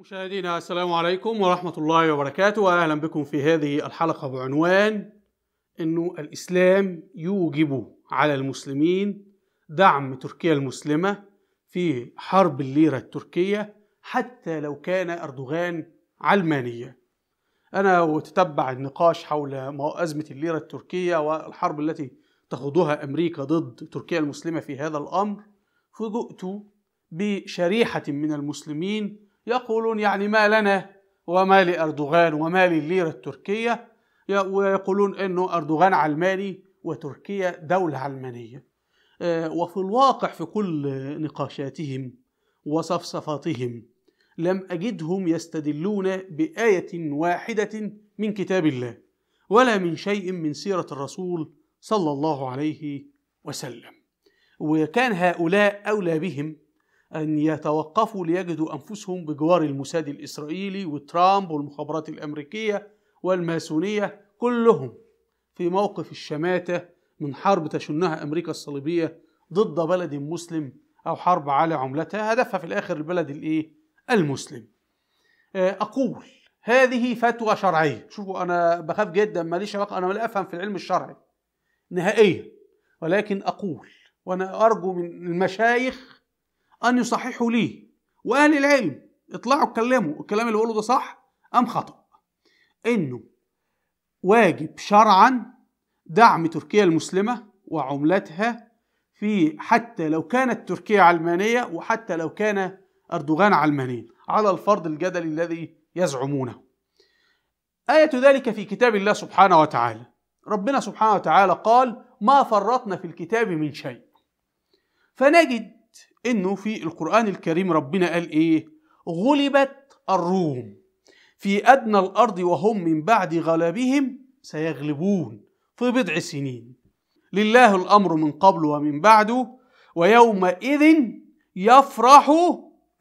مشاهدينا السلام عليكم ورحمة الله وبركاته وأهلا بكم في هذه الحلقة بعنوان أنه الإسلام يوجب على المسلمين دعم تركيا المسلمة في حرب الليرة التركية حتى لو كان أردوغان علمانيا أنا وتتبع النقاش حول أزمة الليرة التركية والحرب التي تخوضها أمريكا ضد تركيا المسلمة في هذا الأمر فوجئت بشريحة من المسلمين يقولون يعني ما لنا وما لأردوغان وما للليرة التركية ويقولون أنه أردوغان علماني وتركيا دولة علمانية آه، وفي الواقع في كل نقاشاتهم وصفصفاتهم لم أجدهم يستدلون بآية واحدة من كتاب الله ولا من شيء من سيرة الرسول صلى الله عليه وسلم وكان هؤلاء أولى بهم أن يتوقفوا ليجدوا أنفسهم بجوار الموساد الإسرائيلي وترامب والمخابرات الأمريكية والماسونية كلهم في موقف الشماتة من حرب تشنها أمريكا الصليبية ضد بلد مسلم أو حرب على عملتها هدفها في الآخر البلد الإيه؟ المسلم آه، أقول هذه فتوى شرعية شوفوا أنا بخاف جدا ماليش علاقة أنا لا أفهم في العلم الشرعي نهائيا ولكن أقول وأنا أرجو من المشايخ أن يصححوا لي وأهل العلم اطلعوا اتكلموا الكلام اللي بقوله ده صح أم خطأ إنه واجب شرعا دعم تركيا المسلمة وعملتها في حتى لو كانت تركيا علمانية وحتى لو كان أردوغان علمانيا على الفرض الجدلي الذي يزعمونه آية ذلك في كتاب الله سبحانه وتعالى ربنا سبحانه وتعالى قال ما فرطنا في الكتاب من شيء فنجد انه في القرآن الكريم ربنا قال ايه غلبت الروم في ادنى الارض وهم من بعد غلبهم سيغلبون في بضع سنين لله الامر من قبل ومن بعده ويومئذ يفرح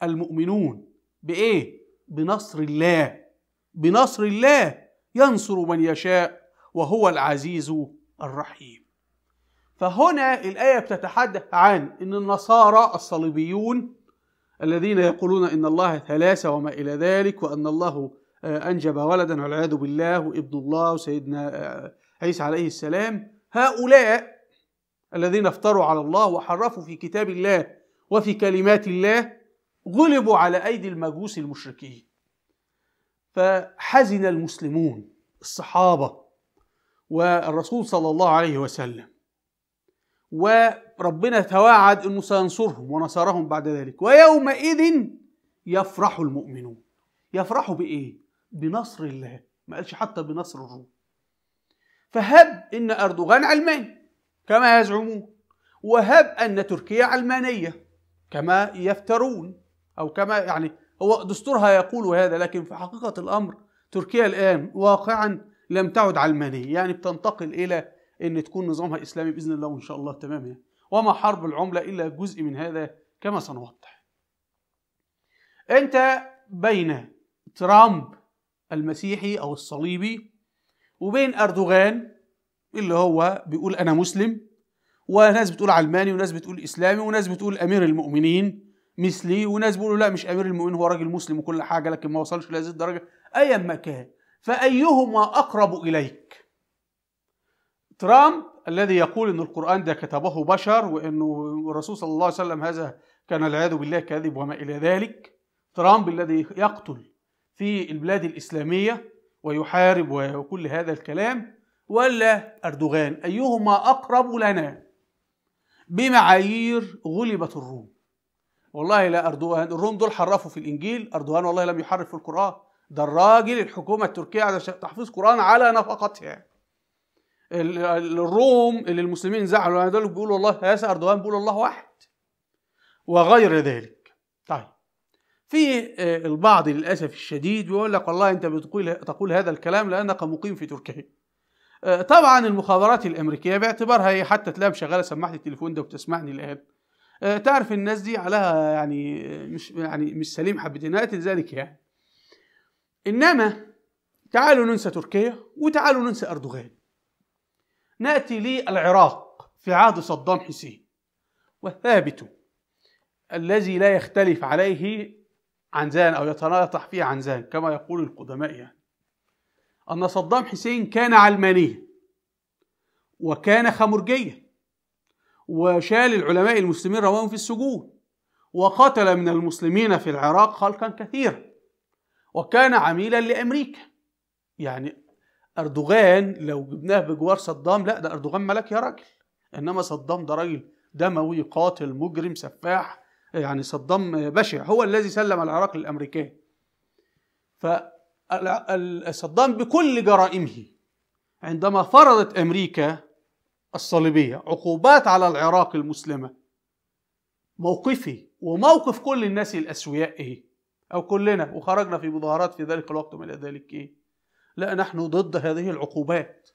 المؤمنون بايه بنصر الله بنصر الله ينصر من يشاء وهو العزيز الرحيم فهنا الآية بتتحدث عن أن النصارى الصليبيون الذين يقولون إن الله ثلاثة وما إلى ذلك وأن الله آه، أنجب ولدا والعياذ بالله وابن الله وسيدنا آه، عيسى عليه السلام هؤلاء الذين افتروا على الله وحرفوا في كتاب الله وفي كلمات الله غلبوا على أيدي المجوس المشركين فحزن المسلمون الصحابة والرسول صلى الله عليه وسلم وربنا توعد انه سينصرهم ونصرهم بعد ذلك ويومئذ يفرح المؤمنون يفرحوا بايه بنصر الله ما قالش حتى بنصر الروم فهب ان اردوغان علماني كما يزعمون وهب ان تركيا علمانيه كما يفترون او كما يعني هو دستورها يقول هذا لكن في حقيقه الامر تركيا الان واقعا لم تعد علمانيه يعني بتنتقل الى ان تكون نظامها اسلامي باذن الله وان شاء الله تمام يعني وما حرب العمله الا جزء من هذا كما سنوضح انت بين ترامب المسيحي او الصليبي وبين اردوغان اللي هو بيقول انا مسلم وناس بتقول علماني وناس بتقول اسلامي وناس بتقول امير المؤمنين مثلي وناس بيقولوا لا مش امير المؤمنين هو راجل مسلم وكل حاجه لكن ما وصلش لهذه الدرجه ايا ما كان فايهما اقرب اليك ترامب الذي يقول ان القران ده كتبه بشر وانه الرسول صلى الله عليه وسلم هذا كان العياذ بالله كاذب وما الى ذلك ترامب الذي يقتل في البلاد الاسلاميه ويحارب وكل هذا الكلام ولا اردوغان ايهما اقرب لنا بمعايير غلبت الروم والله لا اردوغان الروم دول حرفوا في الانجيل اردوغان والله لم يحرف في القران ده الراجل الحكومه التركيه على تحفيظ قران على نفقتها الروم اللي المسلمين زعلوا دول بيقولوا الله ياسر اردوغان بيقولوا الله واحد وغير ذلك طيب في آه، البعض للاسف الشديد بيقول لك والله انت بتقول تقول هذا الكلام لانك مقيم في تركيا آه، طبعا المخابرات الامريكيه باعتبارها هي حتى تلاقيها شغاله سماعه التليفون ده وبتسمعني الان آه، تعرف الناس دي عليها يعني مش يعني مش سليم حبتين ذلك يعني انما تعالوا ننسى تركيا وتعالوا ننسى اردوغان ناتي للعراق في عهد صدام حسين والثابت الذي لا يختلف عليه عنزان او يتناطح فيه عنزان كما يقول القدماء يعني ان صدام حسين كان علمانيا وكان خمرجيا وشال العلماء المسلمين رواهم في السجون وقتل من المسلمين في العراق خلقا كثيرا وكان عميلا لامريكا يعني اردوغان لو جبناه بجوار صدام لا ده اردوغان ملاك يا راجل انما صدام ده راجل دموي قاتل مجرم سفاح يعني صدام بشع هو الذي سلم العراق للامريكان صدام بكل جرائمه عندما فرضت امريكا الصليبيه عقوبات على العراق المسلمه موقفي وموقف كل الناس الاسوياء ايه او كلنا وخرجنا في مظاهرات في ذلك الوقت وما الى ذلك ايه لا نحن ضد هذه العقوبات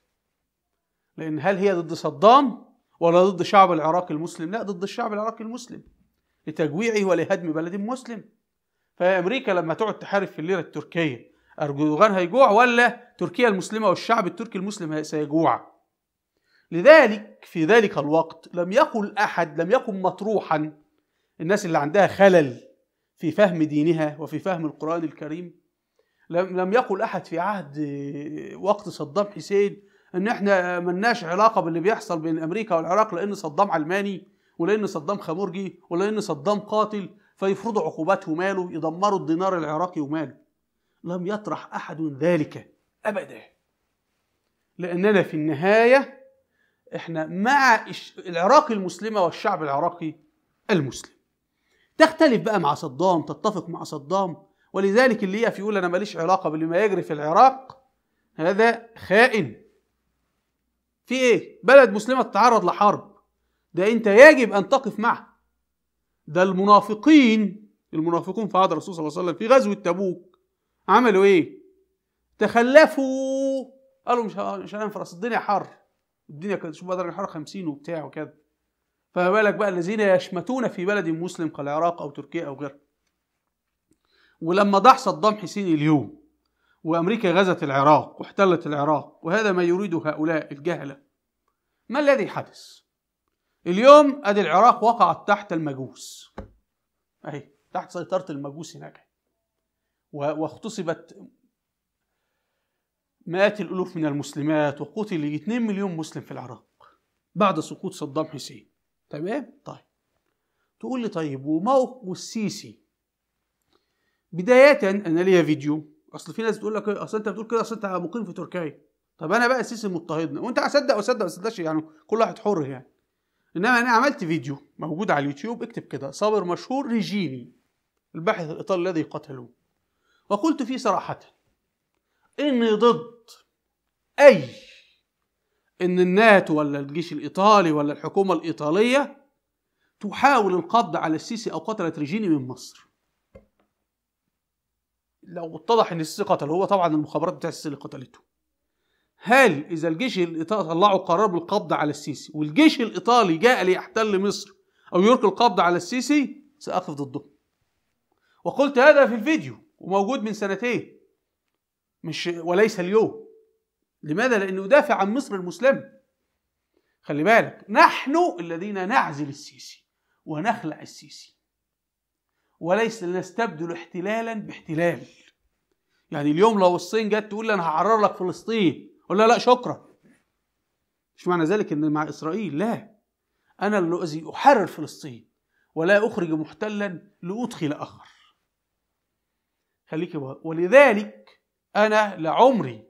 لأن هل هي ضد صدام ولا ضد شعب العراق المسلم لا ضد الشعب العراقي المسلم لتجويعه ولهدم بلد مسلم فأمريكا لما تقعد تحارب في الليرة التركية أردوغان هيجوع ولا تركيا المسلمة والشعب التركي المسلم سيجوع لذلك في ذلك الوقت لم يقل أحد لم يكن مطروحا الناس اللي عندها خلل في فهم دينها وفي فهم القرآن الكريم لم لم يقل احد في عهد آه، وقت صدام حسين ان احنا ملناش علاقه باللي بيحصل بين امريكا والعراق لان صدام علماني ولان صدام خامورجي ولان صدام قاتل فيفرضوا عقوبات وماله يدمروا الدينار العراقي وماله لم يطرح احد ذلك ابدا لاننا في النهايه احنا مع العراق المسلمه والشعب العراقي المسلم تختلف بقى مع صدام تتفق مع صدام ولذلك اللي يقف يقول انا ماليش علاقه باللي ما يجري في العراق هذا خائن في ايه بلد مسلمه تتعرض لحرب ده انت يجب ان تقف معها ده المنافقين المنافقون في عهد الرسول صلى الله عليه وسلم في غزوه تبوك عملوا ايه تخلفوا قالوا مش مش هننفع الدنيا حر الدنيا كانت شوف درجه الحراره 50 وبتاع وكده فما بالك بقى الذين يشمتون في بلد مسلم كالعراق او تركيا او غيره ولما ضاع صدام حسين اليوم وأمريكا غزت العراق واحتلت العراق وهذا ما يريده هؤلاء الجهلة ما الذي حدث؟ اليوم أدي العراق وقعت تحت المجوس أهي تحت سيطرة المجوس هناك واغتصبت مئات الألوف من المسلمات وقتل 2 مليون مسلم في العراق بعد سقوط صدام حسين تمام؟ طيب تقول لي طيب وموقف السيسي بداية أنا ليا فيديو أصل في ناس بتقول لك إيه، أصل أنت بتقول كده أصل أنت مقيم في تركيا طب أنا بقى سيسي مضطهدنا وأنت هصدق وأصدق ما تصدقش يعني كل واحد حر يعني إنما أنا عملت فيديو موجود على اليوتيوب اكتب كده صابر مشهور ريجيني الباحث الإيطالي الذي قتلوه وقلت فيه صراحة إني ضد أي إن الناتو ولا الجيش الإيطالي ولا الحكومة الإيطالية تحاول القبض على السيسي أو قتله ريجيني من مصر لو اتضح ان السيسي قتل هو طبعا المخابرات بتاع السيسي اللي قتلته هل اذا الجيش الايطالي طلعوا قرار بالقبض على السيسي والجيش الايطالي جاء ليحتل مصر او يلقي القبض على السيسي ساقف ضده وقلت هذا في الفيديو وموجود من سنتين مش وليس اليوم لماذا لانه يدافع عن مصر المسلمه خلي بالك نحن الذين نعزل السيسي ونخلع السيسي وليس لنستبدل احتلالا باحتلال يعني اليوم لو الصين جت تقول لي انا هحرر لك فلسطين اقول لها لا شكرا مش معنى ذلك ان مع اسرائيل لا انا الذي احرر فلسطين ولا اخرج محتلا لادخل اخر خليك بقى. ولذلك انا لعمري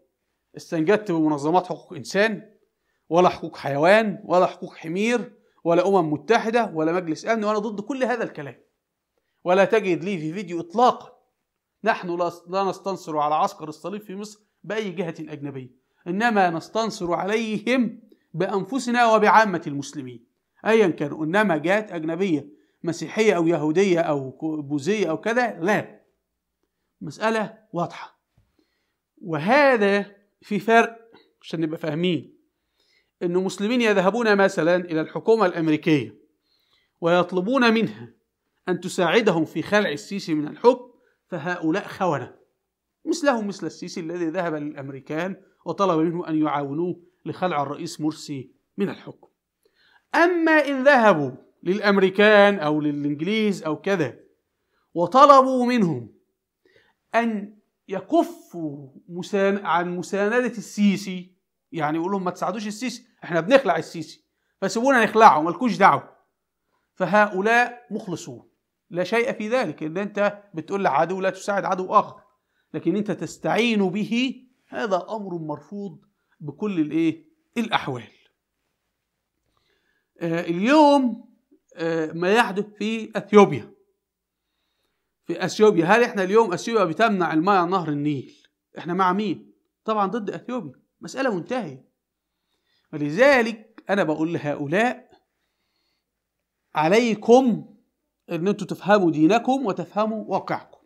استنجدت بمنظمات حقوق انسان ولا حقوق حيوان ولا حقوق حمير ولا امم متحده ولا مجلس امن وانا ضد كل هذا الكلام ولا تجد لي في فيديو اطلاقا نحن لا نستنصر على عسكر الصليب في مصر بأي جهة أجنبية إنما نستنصر عليهم بأنفسنا وبعامة المسلمين أيا كانوا إنما جهات أجنبية مسيحية أو يهودية أو بوذية أو كذا لا مسألة واضحة وهذا في فرق عشان نبقى فاهمين أن مسلمين يذهبون مثلا إلى الحكومة الأمريكية ويطلبون منها أن تساعدهم في خلع السيسي من الحكم فهؤلاء خونة مثلهم مثل السيسي الذي ذهب للأمريكان وطلب منهم أن يعاونوه لخلع الرئيس مرسي من الحكم أما إن ذهبوا للأمريكان أو للإنجليز أو كذا وطلبوا منهم أن يكفوا مسان عن مساندة السيسي يعني يقول لهم ما تساعدوش السيسي احنا بنخلع السيسي فسيبونا نخلعه مالكوش دعوة فهؤلاء مخلصون لا شيء في ذلك ان انت بتقول لعدو لا تساعد عدو اخر لكن انت تستعين به هذا امر مرفوض بكل الايه الاحوال آه، اليوم آه، ما يحدث في اثيوبيا في اثيوبيا هل احنا اليوم اثيوبيا بتمنع الماء عن نهر النيل احنا مع مين طبعا ضد اثيوبيا مساله منتهيه ولذلك انا بقول لهؤلاء عليكم ان انتوا تفهموا دينكم وتفهموا واقعكم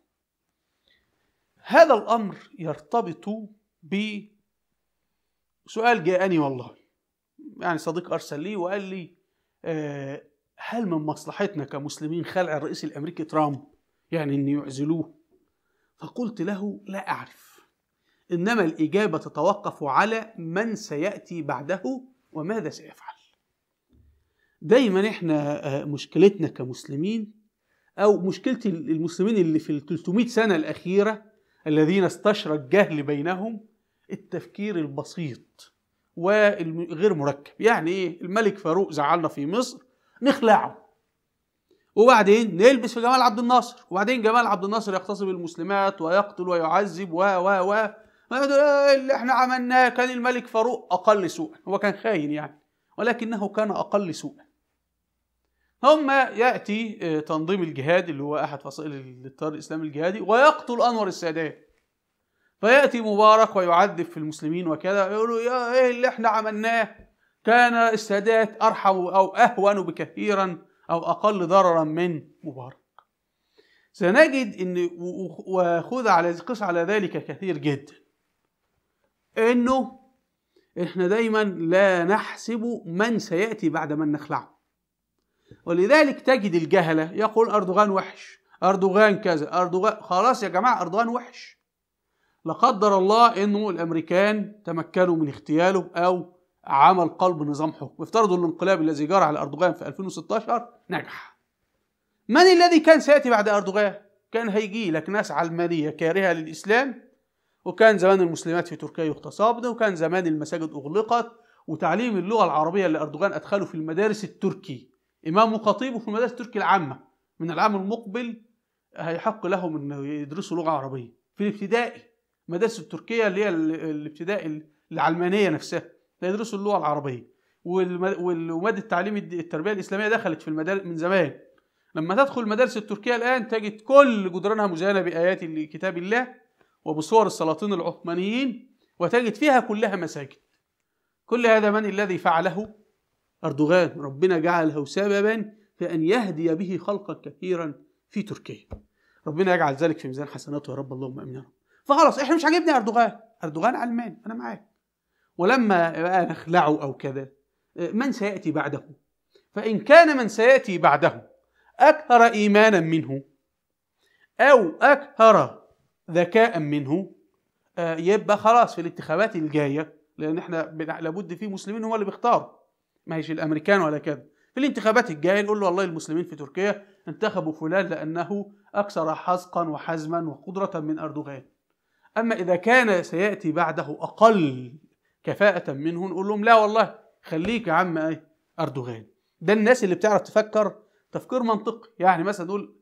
هذا الامر يرتبط بسؤال جاءني والله يعني صديق ارسل لي وقال لي آه، هل من مصلحتنا كمسلمين خلع الرئيس الامريكي ترامب يعني ان يعزلوه فقلت له لا اعرف انما الاجابه تتوقف على من سياتي بعده وماذا سيفعل دايما احنا آه، مشكلتنا كمسلمين او مشكله المسلمين اللي في ال 300 سنه الاخيره الذين استشرى الجهل بينهم التفكير البسيط وغير مركب يعني ايه الملك فاروق زعلنا في مصر نخلعه وبعدين نلبس في جمال عبد الناصر وبعدين جمال عبد الناصر يغتصب المسلمات ويقتل ويعذب و و و اللي احنا عملناه كان الملك فاروق اقل سوءا هو كان خاين يعني ولكنه كان اقل سوءا ثم ياتي آه، تنظيم الجهاد اللي هو احد فصائل التيار الاسلامي الجهادي ويقتل انور السادات فياتي مبارك ويعذب في المسلمين وكذا يقولوا يا ايه اللي احنا عملناه كان السادات ارحم او اهون بكثيرا او اقل ضررا من مبارك سنجد ان وخذ على قص على ذلك كثير جدا انه احنا دايما لا نحسب من سياتي بعد من نخلعه ولذلك تجد الجهلة يقول أردوغان وحش أردوغان كذا أردوغان خلاص يا جماعة أردوغان وحش لا قدر الله إنه الأمريكان تمكنوا من اغتياله أو عمل قلب نظام حكم افترضوا الانقلاب الذي جرى على أردوغان في 2016 نجح من الذي كان سيأتي بعد أردوغان؟ كان هيجي لك ناس علمانية كارهة للإسلام وكان زمان المسلمات في تركيا يغتصبن وكان زمان المساجد أغلقت وتعليم اللغة العربية اللي أردوغان أدخله في المدارس التركي إمام وخطيبه في المدارس التركي العامة من العام المقبل هيحق آه، لهم إن يدرسوا لغة عربية في الابتدائي مدارس التركية اللي هي الابتدائي العلمانية نفسها هيدرسوا اللغة العربية ومادة التعليم التربية الإسلامية دخلت في المدارس من زمان لما تدخل المدارس التركية الآن تجد كل جدرانها مزينة بآيات كتاب الله وبصور السلاطين العثمانيين وتجد فيها كلها مساجد كل هذا من الذي فعله أردوغان ربنا جعله سببا في أن يهدي به خلقا كثيرا في تركيا ربنا يجعل ذلك في ميزان حسناته يا رب اللهم امين يا رب فخلاص احنا مش عاجبني اردوغان اردوغان علمان انا معاك ولما بقى نخلعه او كذا من سياتي بعده فان كان من سياتي بعده اكثر ايمانا منه او اكثر ذكاء منه آه، يبقى خلاص في الانتخابات الجايه لان احنا لابد في مسلمين هو اللي بيختاروا ما هيش الامريكان ولا كذا في الانتخابات الجايه نقول له والله المسلمين في تركيا انتخبوا فلان لانه اكثر حزقا وحزما وقدره من اردوغان اما اذا كان سياتي بعده اقل كفاءه منه نقول لهم لا والله خليك يا عم ايه اردوغان ده الناس اللي بتعرف تفكر تفكير منطقي يعني مثلا نقول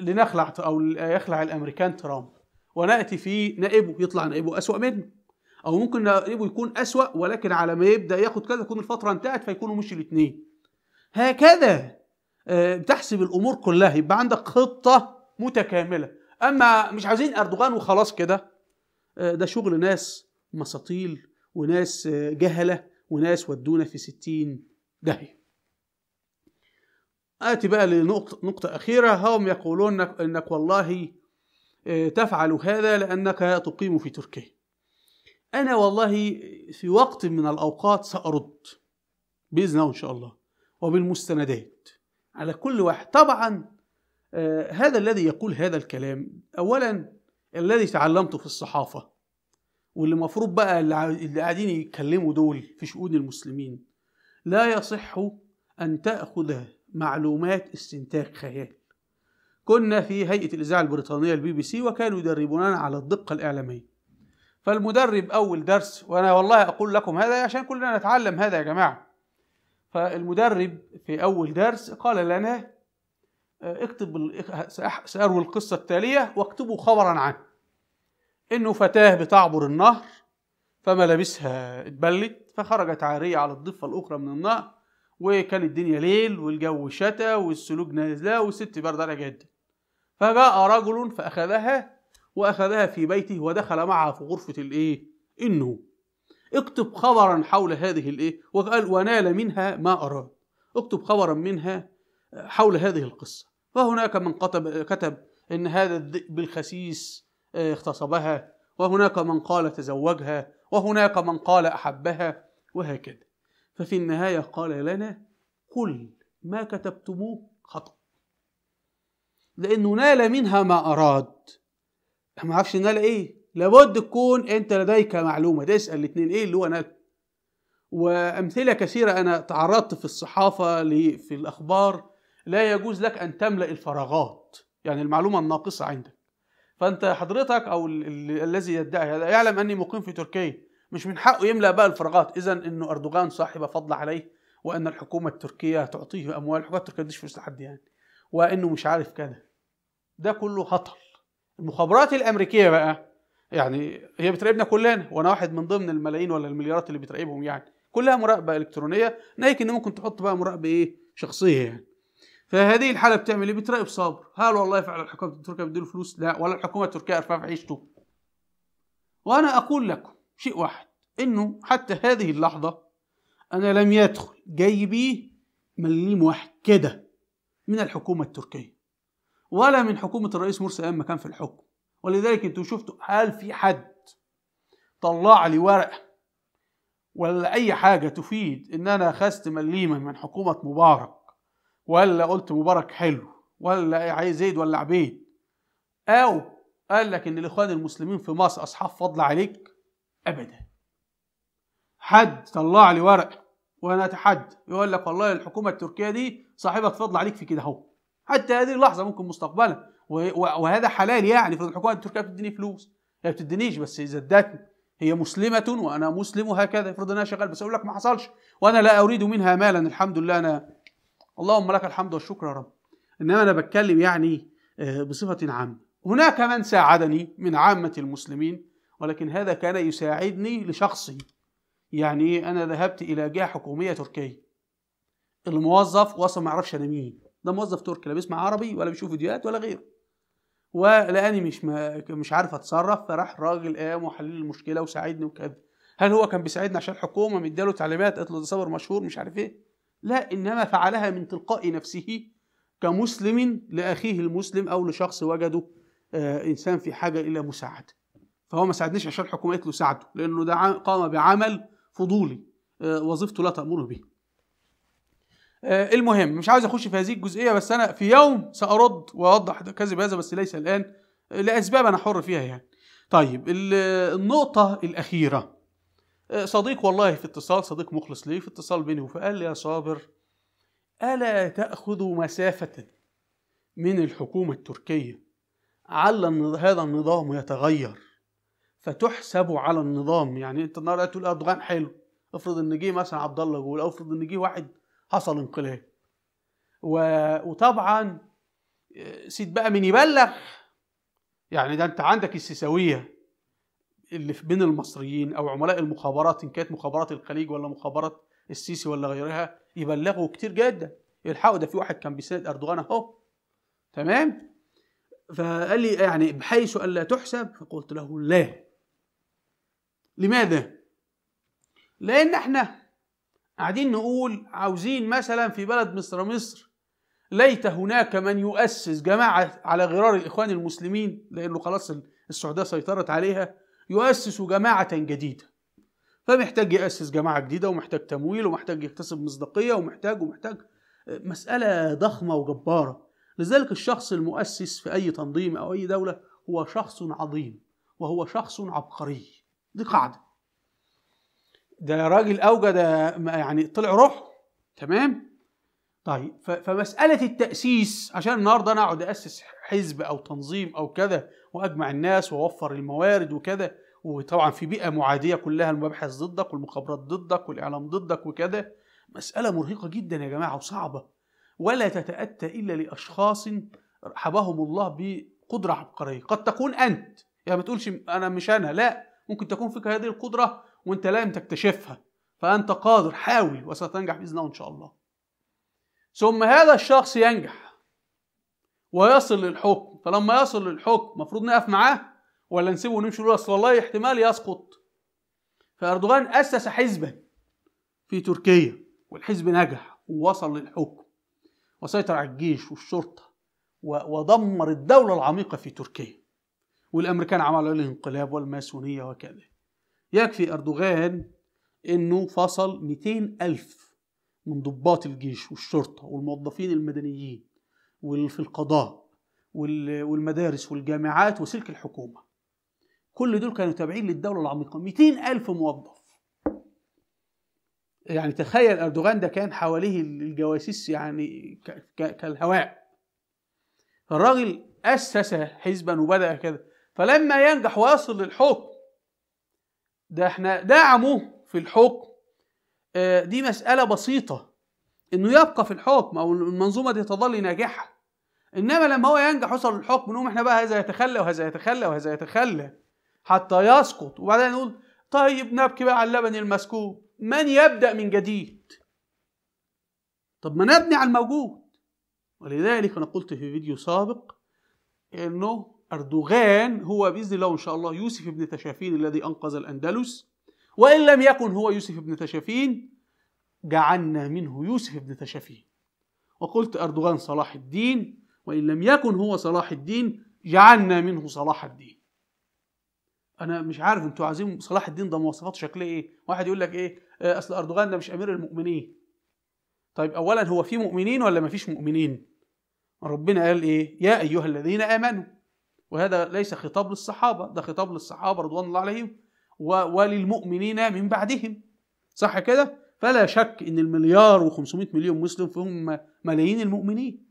لنخلع او يخلع الامريكان ترامب وناتي في نائبه يطلع نائبه اسوا منه او ممكن نقريبه يكون اسوا ولكن على ما يبدا ياخد كذا تكون الفتره انتهت فيكونوا مش الاثنين هكذا آه، بتحسب الامور كلها يبقى عندك خطه متكامله اما مش عايزين اردوغان وخلاص كده آه، ده شغل ناس مساطيل وناس آه، جهله وناس ودونا في ستين داهيه آتي بقى لنقطة نقطة أخيرة هم يقولون إنك والله تفعل هذا لأنك تقيم في تركيا أنا والله في وقت من الأوقات سأرد بإذن الله إن شاء الله وبالمستندات على كل واحد طبعا آه، هذا الذي يقول هذا الكلام أولا الذي تعلمته في الصحافة واللي المفروض بقى اللي قاعدين يتكلموا دول في شؤون المسلمين لا يصح أن تأخذ معلومات استنتاج خيال كنا في هيئة الإذاعة البريطانية البي بي سي وكانوا يدربوننا على الدقة الإعلامية فالمدرب أول درس وأنا والله أقول لكم هذا عشان كلنا نتعلم هذا يا جماعة فالمدرب في أول درس قال لنا اكتب سأروي القصة التالية واكتبوا خبرا عنه إنه فتاة بتعبر النهر فملابسها اتبلت فخرجت عارية على الضفة الأخرى من النهر وكان الدنيا ليل والجو شتى والسلوك نازلة والست باردة جدا فجاء رجل فأخذها وأخذها في بيته ودخل معها في غرفة الإيه؟ إنه اكتب خبرا حول هذه الإيه؟ وقال ونال منها ما أراد اكتب خبرا منها حول هذه القصة فهناك من كتب, كتب إن هذا الذئب الخسيس آه، اغتصبها وهناك من قال تزوجها وهناك من قال أحبها وهكذا ففي النهاية قال لنا كل ما كتبتموه خطأ لأنه نال منها ما أراد ما اعرفش نال ايه لابد تكون انت لديك معلومه تسال الاثنين ايه اللي هو نال وامثله كثيره انا تعرضت في الصحافه في الاخبار لا يجوز لك ان تملا الفراغات يعني المعلومه الناقصه عندك فانت حضرتك او الذي يدعي هذا يعلم اني مقيم في تركيا مش من حقه يملا بقى الفراغات اذا انه اردوغان صاحب فضل عليه وان الحكومه التركيه تعطيه اموال الحكومه التركيه مش فلوس لحد يعني وانه مش عارف كده ده كله هطل المخابرات الامريكيه بقى يعني هي بتراقبنا كلنا وانا واحد من ضمن الملايين ولا المليارات اللي بتراقبهم يعني كلها مراقبه الكترونيه ناهيك ان ممكن تحط بقى مراقبه ايه شخصيه يعني فهذه الحاله بتعمل ايه بتراقب صبر هل والله فعلا الحكومه التركيه بتديله فلوس لا ولا الحكومه التركيه ارفع في عيشته وانا اقول لكم شيء واحد انه حتى هذه اللحظه انا لم يدخل جيبي مليم واحد كده من الحكومه التركيه ولا من حكومة الرئيس مرسي أيام ما كان في الحكم ولذلك انتوا شفتوا هل في حد طلع لي ورقة ولا أي حاجة تفيد إن أنا أخذت مليمة من حكومة مبارك ولا قلت مبارك حلو ولا عايز زيد ولا عبيد أو قال لك إن الإخوان المسلمين في مصر أصحاب فضل عليك أبدا حد طلع لي ورقة وأنا أتحدى يقول لك والله الحكومة التركية دي صاحبة فضل عليك في كده أهو حتى هذه اللحظه ممكن مستقبلا وهذا حلال يعني فالحكومه التركيه بتديني فلوس هي بتدينيش بس اذا ادتني هي مسلمه وانا مسلم هكذا يفرض انها شغال بس اقول لك ما حصلش وانا لا اريد منها مالا الحمد لله انا اللهم لك الحمد والشكر يا رب انما انا بتكلم يعني آه، بصفه عامه هناك من ساعدني من عامه المسلمين ولكن هذا كان يساعدني لشخصي يعني انا ذهبت الى جهه حكوميه تركيه الموظف وصل ما يعرفش انا مين ده موظف تركي لا بيسمع عربي ولا بيشوف فيديوهات ولا غيره ولقاني مش ما مش عارف اتصرف فراح راجل قام وحل المشكله وساعدني وكذا هل هو كان بيساعدني عشان الحكومه مدياله تعليمات قالت له ده صبر مشهور مش عارف ايه لا انما فعلها من تلقاء نفسه كمسلم لاخيه المسلم او لشخص وجده آه انسان في حاجه الى مساعده فهو ما ساعدنيش عشان الحكومه قالت له ساعده لانه ده قام بعمل فضولي آه وظيفته لا تامره به آه، المهم مش عايز اخش في هذه الجزئيه بس انا في يوم سارد واوضح كذب هذا بس ليس الان آه، لاسباب انا حر فيها يعني طيب النقطه الاخيره آه، صديق والله في اتصال صديق مخلص لي في اتصال بيني فقال لي يا صابر الا تاخذ مسافه من الحكومه التركيه على هذا النظام يتغير فتحسب على النظام يعني انت النهارده تقول اردوغان حلو افرض ان جه مثلا عبد الله جول او افرض ان جه واحد حصل انقلاب وطبعا سيد بقى من يبلغ يعني ده انت عندك السيساويه اللي بين المصريين او عملاء المخابرات ان كانت مخابرات الخليج ولا مخابرات السيسي ولا غيرها يبلغوا كتير جدا يلحقوا ده في واحد كان بيساند اردوغان اهو تمام فقال لي يعني بحيث الا تحسب فقلت له لا لماذا لان احنا قاعدين نقول عاوزين مثلا في بلد مصر مصر ليت هناك من يؤسس جماعة على غرار الإخوان المسلمين لأنه خلاص السعودية سيطرت عليها يؤسس جماعة جديدة فمحتاج يأسس جماعة جديدة ومحتاج تمويل ومحتاج يكتسب مصداقية ومحتاج ومحتاج مسألة ضخمة وجبارة لذلك الشخص المؤسس في أي تنظيم أو أي دولة هو شخص عظيم وهو شخص عبقري دي قاعدة ده راجل اوجه ده يعني طلع روح تمام طيب فمساله التاسيس عشان النهارده انا اقعد اسس حزب او تنظيم او كذا واجمع الناس واوفر الموارد وكذا وطبعا في بيئه معاديه كلها المباحث ضدك والمخابرات ضدك والاعلام ضدك وكذا مساله مرهقه جدا يا جماعه وصعبه ولا تتاتى الا لاشخاص حباهم الله بقدره عبقريه قد تكون انت يعني ما تقولش انا مش انا لا ممكن تكون فيك هذه القدره وانت لم تكتشفها فانت قادر حاول وستنجح باذن الله ان شاء الله ثم هذا الشخص ينجح ويصل للحكم فلما يصل للحكم المفروض نقف معاه ولا نسيبه ونمشي نقول اصل والله احتمال يسقط فاردوغان اسس حزبا في تركيا والحزب نجح ووصل للحكم وسيطر على الجيش والشرطه ودمر الدوله العميقه في تركيا والامريكان عملوا عليه انقلاب والماسونيه وكذا يكفي أردوغان إنه فصل 200 ألف من ضباط الجيش والشرطة والموظفين المدنيين وفي القضاء والمدارس والجامعات وسلك الحكومة كل دول كانوا تابعين للدولة العميقة 200 ألف موظف يعني تخيل أردوغان ده كان حواليه الجواسيس يعني كالهواء فالراجل أسس حزبا وبدأ كده فلما ينجح ويصل للحكم ده احنا دعمه في الحكم آه، دي مسألة بسيطة انه يبقى في الحكم او المنظومة دي تظل ناجحة انما لما هو ينجح وصل للحكم نقوم احنا بقى هذا يتخلى وهذا يتخلى وهذا يتخلى حتى يسقط وبعدين نقول طيب نبكي بقى على اللبن المسكوب من يبدأ من جديد طب ما نبني على الموجود ولذلك انا قلت في فيديو سابق انه أردوغان هو بإذن الله إن شاء الله يوسف بن تشافين الذي أنقذ الأندلس وإن لم يكن هو يوسف بن تشافين جعلنا منه يوسف بن تشافين وقلت أردوغان صلاح الدين وإن لم يكن هو صلاح الدين جعلنا منه صلاح الدين أنا مش عارف أنتوا عايزين صلاح الدين ده مواصفاته شكله إيه واحد يقول لك إيه آه، أصل أردوغان ده مش أمير المؤمنين طيب أولا هو في مؤمنين ولا مفيش مؤمنين ربنا قال إيه يا أيها الذين آمنوا وهذا ليس خطاب للصحابة ده خطاب للصحابة رضوان الله عليهم وللمؤمنين من بعدهم صح كده؟ فلا شك ان المليار و500 مليون مسلم فيهم ملايين المؤمنين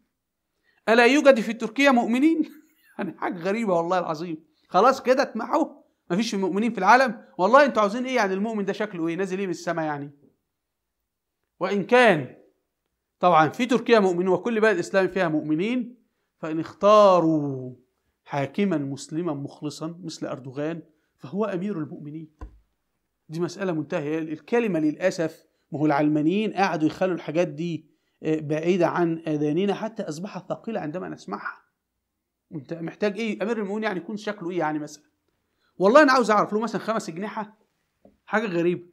الا يوجد في تركيا مؤمنين يعني حاجه غريبه والله العظيم خلاص كده اتمحوا ما في مؤمنين في العالم والله انتوا عاوزين ايه يعني المؤمن ده شكله ايه نازل ايه من السماء يعني وان كان طبعا في تركيا مؤمنين وكل بلد اسلامي فيها مؤمنين فان اختاروا حاكما مسلما مخلصا مثل أردوغان فهو أمير المؤمنين دي مسألة منتهية الكلمة للأسف ما هو العلمانيين قعدوا يخلوا الحاجات دي آه، بعيدة عن آذاننا حتى أصبحت ثقيلة عندما نسمعها أنت محتاج إيه أمير المؤمنين يعني يكون شكله إيه يعني مثلا والله أنا عاوز أعرف له مثلا خمس أجنحة حاجة غريبة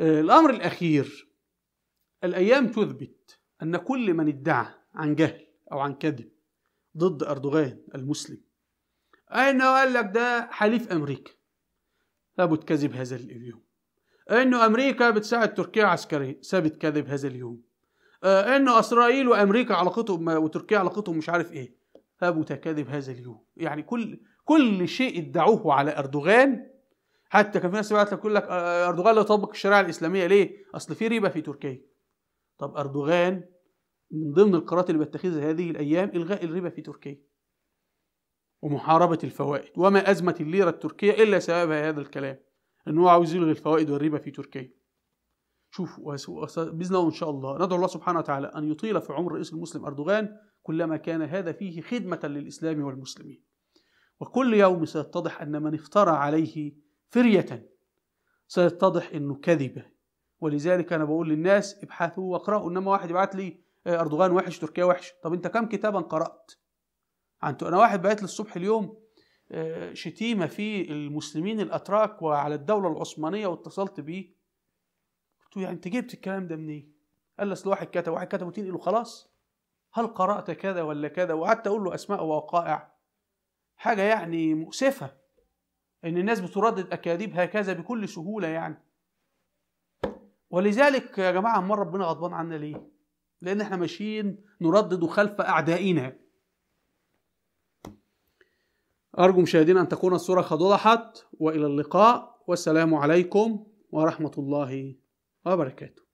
آه، الأمر الأخير الأيام تثبت أن كل من ادعى عن جهل أو عن كذب ضد أردوغان المسلم أنه قال لك ده حليف أمريكا لا كذب هذا اليوم أنه أمريكا بتساعد تركيا عسكريا ثابت كذب هذا اليوم آه، أنه إسرائيل وأمريكا علاقتهم وتركيا علاقتهم مش عارف إيه ثابت كذب هذا اليوم يعني كل كل شيء ادعوه على أردوغان حتى كان في ناس بعت لك آه، أردوغان لا يطبق الشريعة الإسلامية ليه؟ أصل في ريبة في تركيا طب أردوغان من ضمن القرارات اللي بتخذها هذه الأيام إلغاء الربا في تركيا ومحاربة الفوائد وما أزمة الليرة التركية إلا سببها هذا الكلام إن هو عاوز يلغي الفوائد والربا في تركيا شوفوا بإذن الله إن شاء الله ندعو الله سبحانه وتعالى أن يطيل في عمر رئيس المسلم أردوغان كلما كان هذا فيه خدمة للإسلام والمسلمين وكل يوم سيتضح أن من افترى عليه فرية سيتضح أنه كذبة ولذلك أنا بقول للناس ابحثوا واقرأوا إنما واحد يبعت لي اردوغان وحش تركيا وحش طب انت كم كتابا قرات عن انا واحد بقيت للصبح اليوم آه، شتيمه في المسلمين الاتراك وعلى الدوله العثمانيه واتصلت بيه قلت له يعني انت جبت الكلام ده منين؟ إيه؟ قال لي اصل واحد كتب واحد كتب وتنقله له خلاص هل قرات كذا ولا كذا وقعدت اقول له اسماء ووقائع حاجه يعني مؤسفه ان الناس بتردد اكاذيب هكذا بكل سهوله يعني ولذلك يا جماعه امال ربنا غضبان عنا ليه؟ لأن احنا ماشيين نردد خلف أعدائنا أرجو مشاهدينا أن تكون الصورة قد وضحت وإلى اللقاء والسلام عليكم ورحمة الله وبركاته